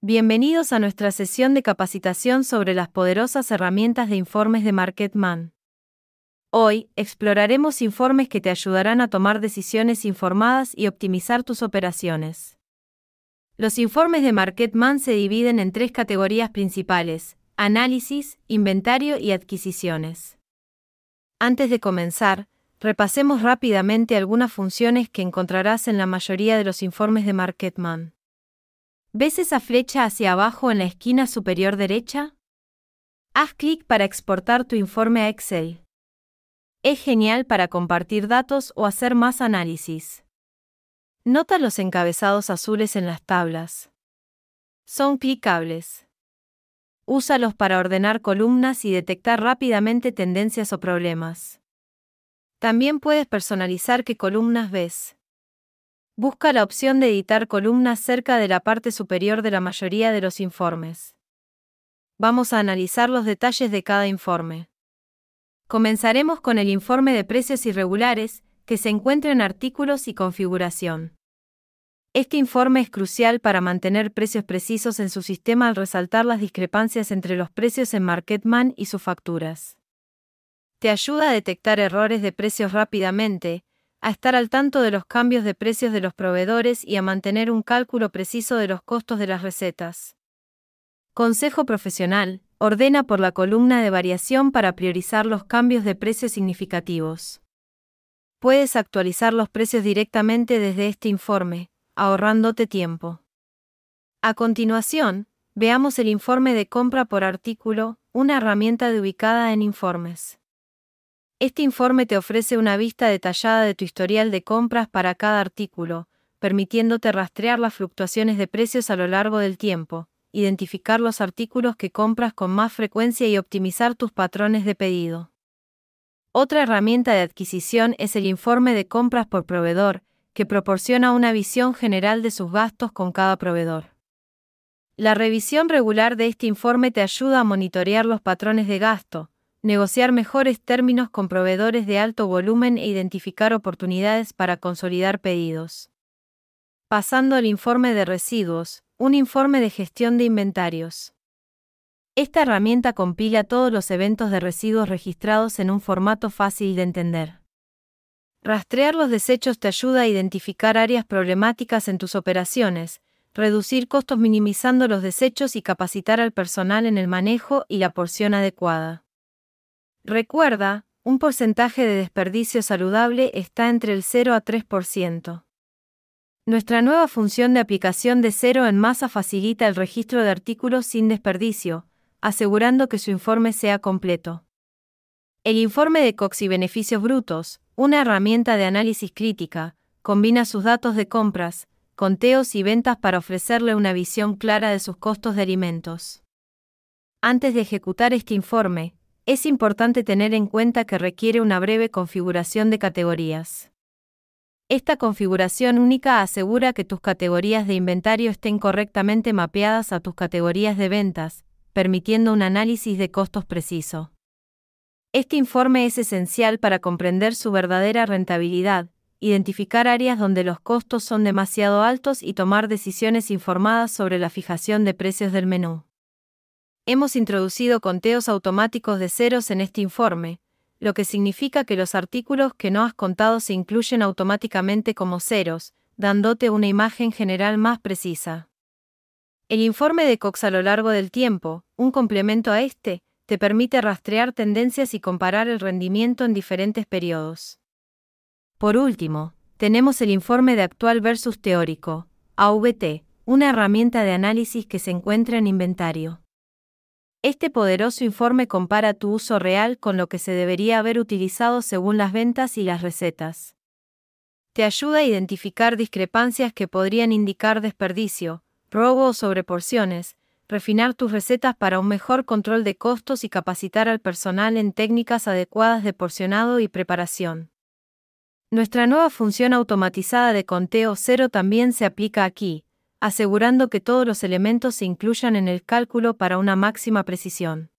Bienvenidos a nuestra sesión de capacitación sobre las poderosas herramientas de informes de MarketMan. Hoy exploraremos informes que te ayudarán a tomar decisiones informadas y optimizar tus operaciones. Los informes de MarketMan se dividen en tres categorías principales, análisis, inventario y adquisiciones. Antes de comenzar, repasemos rápidamente algunas funciones que encontrarás en la mayoría de los informes de MarketMan. ¿Ves esa flecha hacia abajo en la esquina superior derecha? Haz clic para exportar tu informe a Excel. Es genial para compartir datos o hacer más análisis. Nota los encabezados azules en las tablas. Son clicables. Úsalos para ordenar columnas y detectar rápidamente tendencias o problemas. También puedes personalizar qué columnas ves. Busca la opción de editar columnas cerca de la parte superior de la mayoría de los informes. Vamos a analizar los detalles de cada informe. Comenzaremos con el informe de precios irregulares, que se encuentra en artículos y configuración. Este informe es crucial para mantener precios precisos en su sistema al resaltar las discrepancias entre los precios en Marketman y sus facturas. Te ayuda a detectar errores de precios rápidamente, a estar al tanto de los cambios de precios de los proveedores y a mantener un cálculo preciso de los costos de las recetas. Consejo profesional, ordena por la columna de variación para priorizar los cambios de precios significativos. Puedes actualizar los precios directamente desde este informe, ahorrándote tiempo. A continuación, veamos el informe de compra por artículo, una herramienta de ubicada en informes. Este informe te ofrece una vista detallada de tu historial de compras para cada artículo, permitiéndote rastrear las fluctuaciones de precios a lo largo del tiempo, identificar los artículos que compras con más frecuencia y optimizar tus patrones de pedido. Otra herramienta de adquisición es el informe de compras por proveedor, que proporciona una visión general de sus gastos con cada proveedor. La revisión regular de este informe te ayuda a monitorear los patrones de gasto, negociar mejores términos con proveedores de alto volumen e identificar oportunidades para consolidar pedidos. Pasando al informe de residuos, un informe de gestión de inventarios. Esta herramienta compila todos los eventos de residuos registrados en un formato fácil de entender. Rastrear los desechos te ayuda a identificar áreas problemáticas en tus operaciones, reducir costos minimizando los desechos y capacitar al personal en el manejo y la porción adecuada. Recuerda, un porcentaje de desperdicio saludable está entre el 0 a 3%. Nuestra nueva función de aplicación de cero en masa facilita el registro de artículos sin desperdicio, asegurando que su informe sea completo. El informe de Cox y Beneficios Brutos, una herramienta de análisis crítica, combina sus datos de compras, conteos y ventas para ofrecerle una visión clara de sus costos de alimentos. Antes de ejecutar este informe, es importante tener en cuenta que requiere una breve configuración de categorías. Esta configuración única asegura que tus categorías de inventario estén correctamente mapeadas a tus categorías de ventas, permitiendo un análisis de costos preciso. Este informe es esencial para comprender su verdadera rentabilidad, identificar áreas donde los costos son demasiado altos y tomar decisiones informadas sobre la fijación de precios del menú. Hemos introducido conteos automáticos de ceros en este informe, lo que significa que los artículos que no has contado se incluyen automáticamente como ceros, dándote una imagen general más precisa. El informe de Cox a lo largo del tiempo, un complemento a este, te permite rastrear tendencias y comparar el rendimiento en diferentes periodos. Por último, tenemos el informe de actual versus teórico, AVT, una herramienta de análisis que se encuentra en inventario. Este poderoso informe compara tu uso real con lo que se debería haber utilizado según las ventas y las recetas. Te ayuda a identificar discrepancias que podrían indicar desperdicio, robo o sobreporciones, refinar tus recetas para un mejor control de costos y capacitar al personal en técnicas adecuadas de porcionado y preparación. Nuestra nueva función automatizada de conteo cero también se aplica aquí, asegurando que todos los elementos se incluyan en el cálculo para una máxima precisión.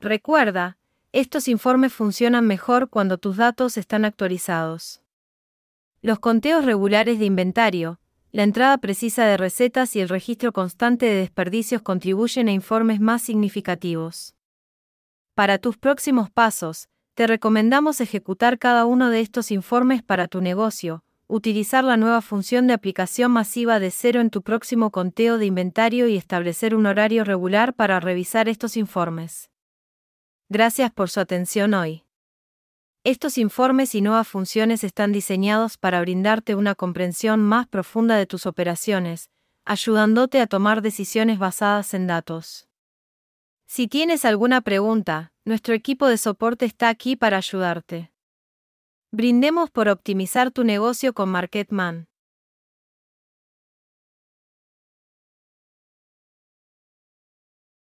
Recuerda, estos informes funcionan mejor cuando tus datos están actualizados. Los conteos regulares de inventario, la entrada precisa de recetas y el registro constante de desperdicios contribuyen a informes más significativos. Para tus próximos pasos, te recomendamos ejecutar cada uno de estos informes para tu negocio, utilizar la nueva función de aplicación masiva de cero en tu próximo conteo de inventario y establecer un horario regular para revisar estos informes. Gracias por su atención hoy. Estos informes y nuevas funciones están diseñados para brindarte una comprensión más profunda de tus operaciones, ayudándote a tomar decisiones basadas en datos. Si tienes alguna pregunta, nuestro equipo de soporte está aquí para ayudarte. Brindemos por optimizar tu negocio con MarketMan.